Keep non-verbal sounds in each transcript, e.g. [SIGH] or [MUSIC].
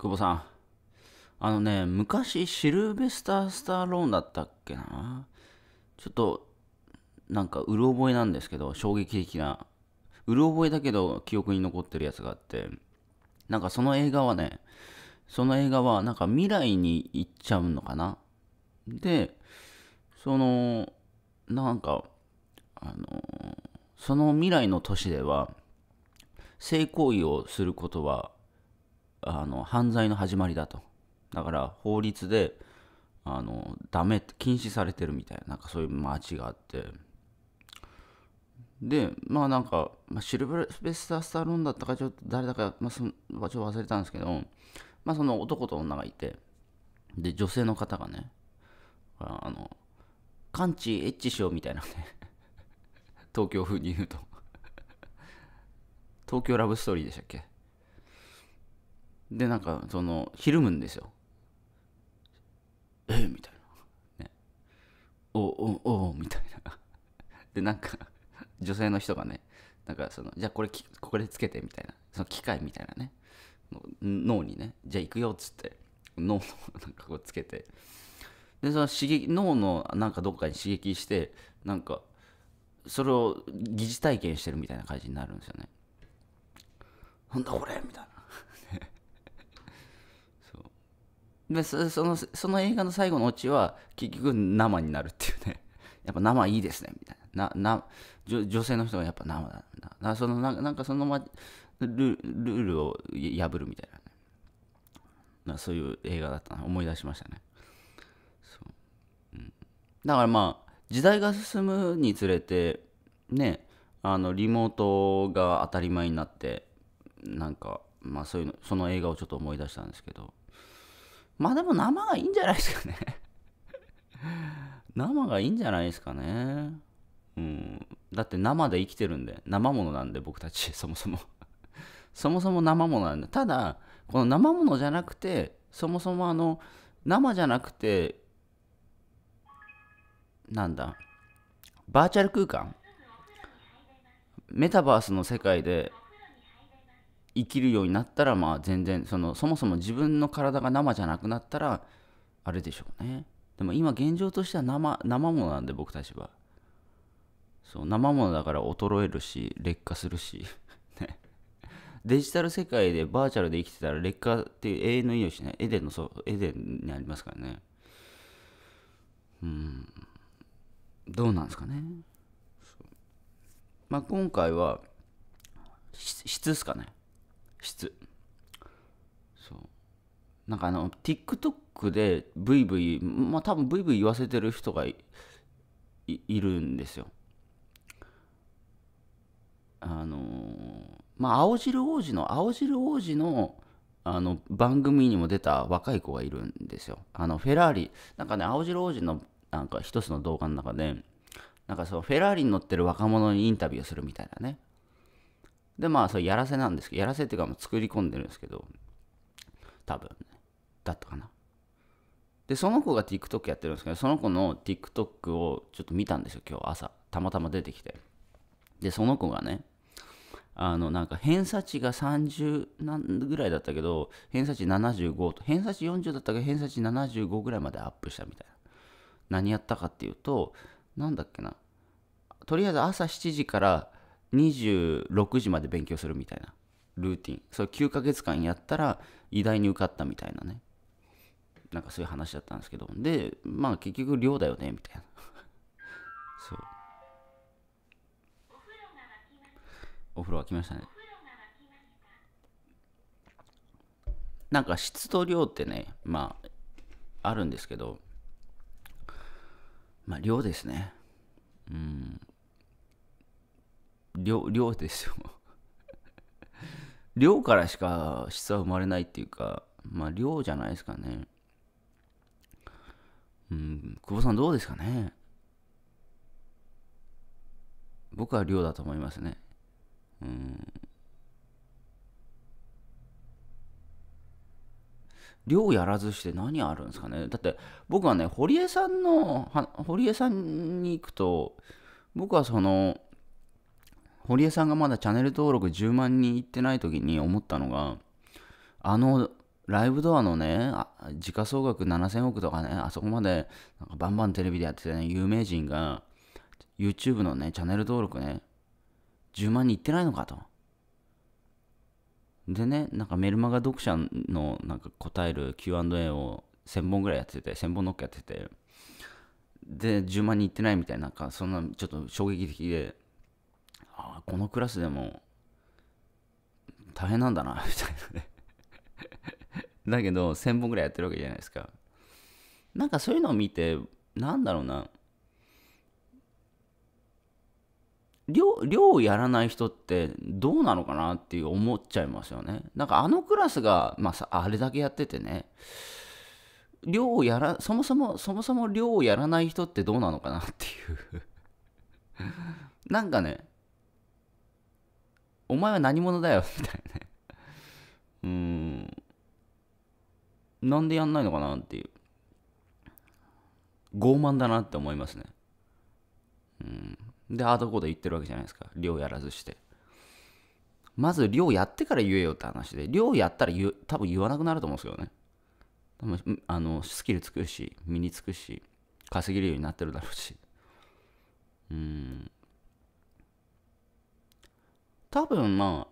久保さん。あのね、昔シルベスター・スターローンだったっけなちょっと、なんか、うる覚えなんですけど、衝撃的な。うる覚えだけど、記憶に残ってるやつがあって、なんかその映画はね、その映画は、なんか未来に行っちゃうのかなで、その、なんか、あの、その未来の都市では、性行為をすることはあの犯罪の始まりだとだから法律であのダメ禁止されてるみたいななんかそういう街があってでまあなんか、まあ、シルブスベスター・スタローンだったかちょっと誰だか、まあ、その場所忘れたんですけど、まあ、その男と女がいてで女性の方がねあの「完治エッチしよう」みたいなね [LAUGHS] 東京風に言うと東京ラブストーリーでしたっけでなんかそのひるむんですよえみたいな、ね、おおおおみたいな [LAUGHS] でなんか女性の人がねなんかそのじゃあこれこれつけてみたいなその機械みたいなね脳にねじゃあ行くよっつって脳の [LAUGHS] なんかこうつけてでその刺激脳のなんかどっかに刺激してなんかそれを疑似体験してるみたいな感じになるんですよねなんだこれみたいなでそのその映画の最後のオチは結局生になるっていうね [LAUGHS] やっぱ生いいですねみたいななな女性の人がやっぱ生だなそのななんかそのままルルールを破るみたいな、ね、なそういう映画だったな思い出しましたねそう、うん、だからまあ時代が進むにつれてねあのリモートが当たり前になってなんかまあそういうのその映画をちょっと思い出したんですけどまあでも生がいいんじゃないですかね [LAUGHS] 生がいいんじゃないですかね。うん。だって生で生きてるんで、生ものなんで僕たち、[LAUGHS] そもそもそもそも生ものなんで。ただ、この生ものじゃなくて、そもそもあの、生じゃなくて、なんだ、バーチャル空間メタバースの世界で生きるようになったらまあ全然そのそもそも自分の体が生じゃなくなったらあれでしょうねでも今現状としては生生ものなんで僕たちはそう生ものだから衰えるし劣化するしねデジタル世界でバーチャルで生きてたら劣化って永遠のしねエデンのそうエデンにありますからねうんどうなんですかねまあ今回は質っすかね質そうなんかあの TikTok でブイブイまあ多分ブイブイ言わせてる人がいるんですよあのまあ青汁王子の青汁王子のあの番組にも出た若い子がいるんですよあのフェラーリなんかね青汁王子のなんか一つの動画の中でなんかそのフェラーリに乗ってる若者にインタビューするみたいなねで、まあ、それやらせなんですけど、やらせっていうか、作り込んでるんですけど、多分、ね、だったかな。で、その子が TikTok やってるんですけど、その子の TikTok をちょっと見たんですよ、今日朝。たまたま出てきて。で、その子がね、あの、なんか偏差値が30何ぐらいだったけど、偏差値75と、偏差値40だったけど、偏差値75ぐらいまでアップしたみたいな。何やったかっていうと、なんだっけな。とりあえず朝7時から26時まで勉強するみたいなルーティンそれ9ヶ月間やったら医大に受かったみたいなねなんかそういう話だったんですけどでまあ結局寮だよねみたいな [LAUGHS] そうお風呂沸きましたねなんか質と量ってねまああるんですけどまあ量ですねうん寮量ですよ量 [LAUGHS] からしか質は生まれないっていうかまあ寮じゃないですかねうん久保さんどうですかね僕は寮だと思いますねうん寮やらずして何あるんですかねだって僕はね堀江さんの堀江さんに行くと僕はその堀江さんがまだチャンネル登録10万人いってない時に思ったのが、あの、ライブドアのね、時価総額7000億とかね、あそこまでなんかバンバンテレビでやってたね、有名人が、YouTube のね、チャンネル登録ね、10万人いってないのかと。でね、なんかメルマガ読者のなんか答える Q&A を1000本ぐらいやってて、1000本ノックやってて、で、10万人いってないみたいな、なんかそんなちょっと衝撃的で、あこのクラスでも大変なんだなみたいなね [LAUGHS] だけど1000本ぐらいやってるわけじゃないですかなんかそういうのを見てなんだろうな量量をやらない人ってどうなのかなっていう思っちゃいますよねなんかあのクラスが、まあ、あれだけやっててね量をやらそもそもそもそも量をやらない人ってどうなのかなっていうなんかねお前は何者だよ、みたいなね。うーん。なんでやんないのかなっていう。傲慢だなって思いますね。うん。で、ハードコード言ってるわけじゃないですか。量やらずして。まず量やってから言えよって話で、量やったら多分言わなくなると思うんですけどね。多分あのスキルつくし、身につくし、稼げるようになってるだろうし。うん。多分ま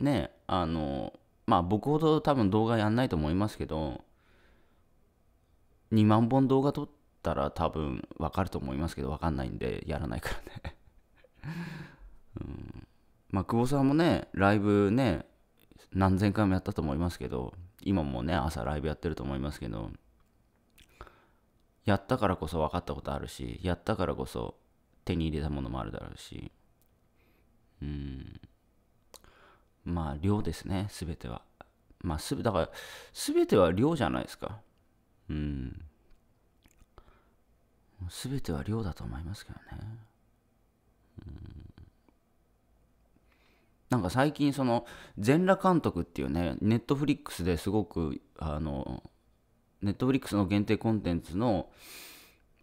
あねあのまあ僕ほど多分動画やんないと思いますけど2万本動画撮ったら多分わかると思いますけどわかんないんでやらないからね [LAUGHS] うんまあ久保さんもねライブね何千回もやったと思いますけど今もね朝ライブやってると思いますけどやったからこそ分かったことあるしやったからこそ手に入れたものもあるだろうしうんまあ、量ですね、すべては。まあ、すべ、だから、すべては量じゃないですか。うん。すべては量だと思いますけどね。うん、なんか最近、その、全裸監督っていうね、ネットフリックスですごく、あの、ネットフリックスの限定コンテンツの、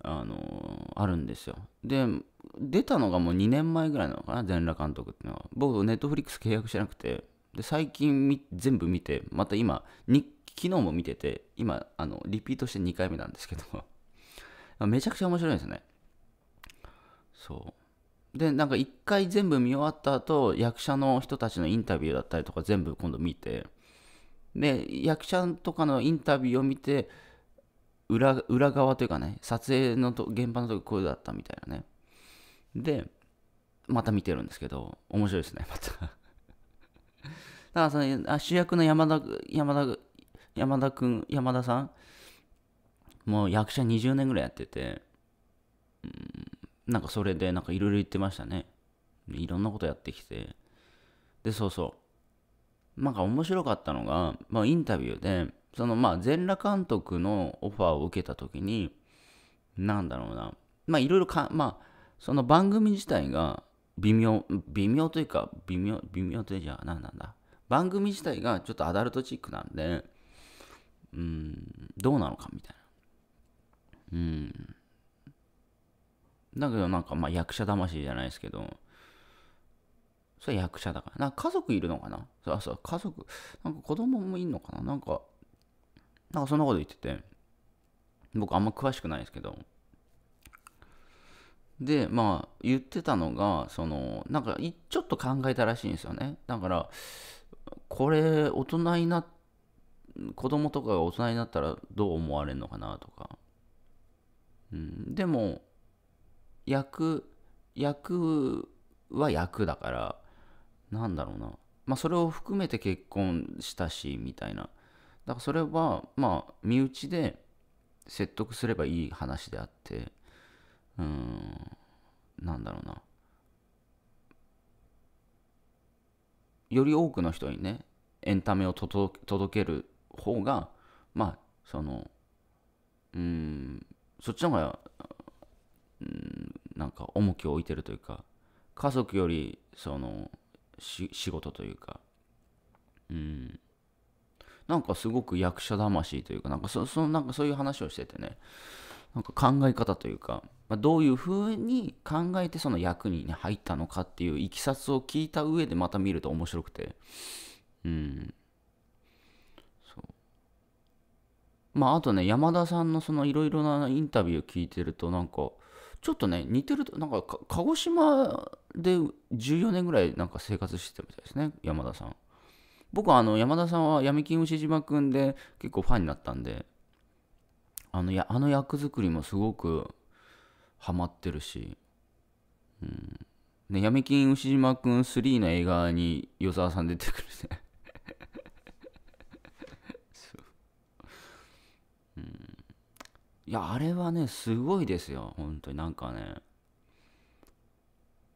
あのあるんですよ。で、出たのがもう2年前ぐらいなのかな、全裸監督っていうのは。僕、ネットフリックス契約してなくて、で最近全部見て、また今、昨日も見てて、今あの、リピートして2回目なんですけど、[LAUGHS] めちゃくちゃ面白いですね。そう。で、なんか1回全部見終わった後、役者の人たちのインタビューだったりとか全部今度見て、で、役者とかのインタビューを見て、裏裏側というかね、撮影のと現場の時こうだったみたいなね。で、また見てるんですけど、面白いですね、[LAUGHS] まただからその主役の山田、山田、山田くん、山田さん、もう役者20年ぐらいやってて、うん、なんかそれで、なんかいろいろ言ってましたね。いろんなことやってきて。で、そうそう。なんか面白かったのが、まあ、インタビューで、そのまあ全裸監督のオファーを受けた時に何だろうなまあいろいろかまあその番組自体が微妙微妙というか微妙微妙というじゃ何なんだ番組自体がちょっとアダルトチックなんでうんどうなのかみたいなうんだけどなんかまあ役者魂じゃないですけどそれ役者だからな家族いるのかなそうそう家族なんか子供もいんのかななんかなんかそんなこと言ってて、僕あんま詳しくないですけど、で、まあ、言ってたのが、その、なんか、ちょっと考えたらしいんですよね。だから、これ、大人になっ、子供とかが大人になったらどう思われるのかなとか。うん、でも、役、役は役だから、なんだろうな。まあ、それを含めて結婚したし、みたいな。だからそれはまあ身内で説得すればいい話であってうんなんだろうなより多くの人にねエンタメを届ける方がまあそのうんそっちの方がうんなんか重きを置いてるというか家族よりその仕事というかうんなんかすごく役者魂というかなんかそそなんかそういう話をしててねなんか考え方というか、まあ、どういうふうに考えてその役に、ね、入ったのかっていういきさつを聞いた上でまた見ると面白くてうんそうまああとね山田さんのそのいろいろなインタビュー聞いてるとなんかちょっとね似てるとなんか鹿児島で14年ぐらいなんか生活してたみたいですね山田さん僕はあの山田さんは闇金牛島くんで結構ファンになったんであのやあの役作りもすごくハマってるし、うんね、闇金牛島くん3の映画に与沢さん出てくるね [LAUGHS] うん、いやあれはねすごいですよ本当になんかね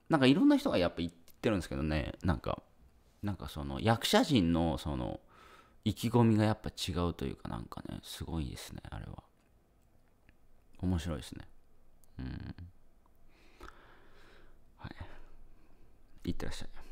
なんかいろんな人がやっぱ言ってるんですけどねなんかなんかその役者陣のその意気込みがやっぱ違うというかなんかねすごいですねあれは面白いですねうんはいいってらっしゃい